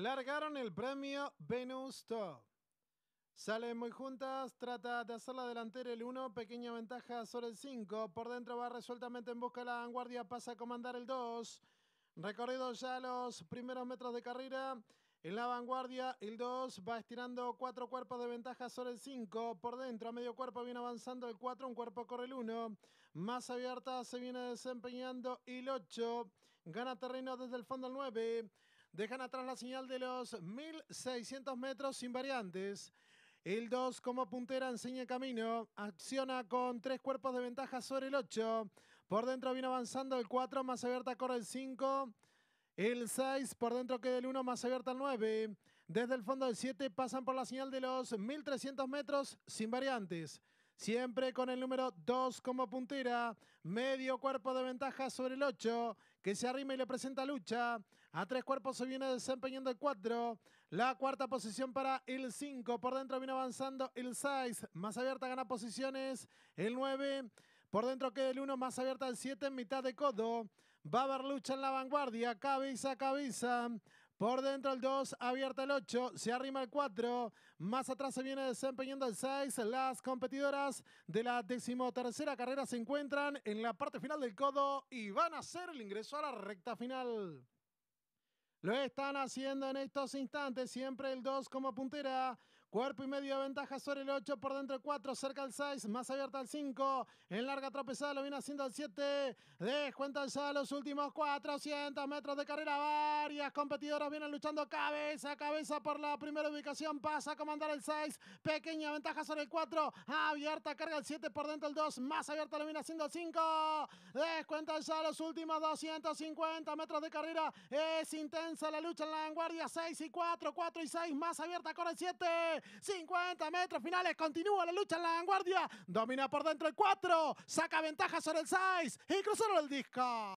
Largaron el premio Venus Salen muy juntas, trata de hacer la delantera el 1, pequeña ventaja sobre el 5, por dentro va resueltamente en busca de la vanguardia, pasa a comandar el 2, recorrido ya los primeros metros de carrera, en la vanguardia el 2 va estirando cuatro cuerpos de ventaja sobre el 5, por dentro a medio cuerpo viene avanzando el 4, un cuerpo corre el 1, más abierta se viene desempeñando el 8, gana terreno desde el fondo el 9. Dejan atrás la señal de los 1600 metros sin variantes. El 2 como puntera enseña camino. Acciona con tres cuerpos de ventaja sobre el 8. Por dentro viene avanzando el 4. Más abierta corre el 5. El 6 por dentro queda el 1. Más abierta el 9. Desde el fondo del 7 pasan por la señal de los 1300 metros sin variantes. Siempre con el número 2 como puntera. Medio cuerpo de ventaja sobre el 8 que se arrima y le presenta lucha. A tres cuerpos se viene desempeñando el cuatro. La cuarta posición para el cinco. Por dentro viene avanzando el seis. Más abierta gana posiciones el nueve. Por dentro queda el uno. más abierta el siete. en mitad de codo. Va a haber lucha en la vanguardia, cabeza a cabeza. Por dentro el 2, abierta el 8, se arrima el 4. Más atrás se viene desempeñando el 6. Las competidoras de la decimotercera carrera se encuentran en la parte final del codo y van a hacer el ingreso a la recta final. Lo están haciendo en estos instantes, siempre el 2 como puntera. Cuerpo y medio de ventaja sobre el 8, por dentro el 4, cerca al 6, más abierta al 5, en larga tropezada lo viene haciendo el 7, descuentan ya los últimos 400 metros de carrera, varias competidoras vienen luchando cabeza a cabeza por la primera ubicación, pasa a comandar el 6, pequeña ventaja sobre el 4, abierta, carga el 7, por dentro el 2, más abierta lo viene haciendo el 5, descuentan ya los últimos 250 metros de carrera, es intensa la lucha en la vanguardia, 6 y 4, 4 y 6, más abierta con el 7, 50 metros finales. Continúa la lucha en la vanguardia. Domina por dentro el 4. Saca ventaja sobre el 6. Y cruzaron el disco.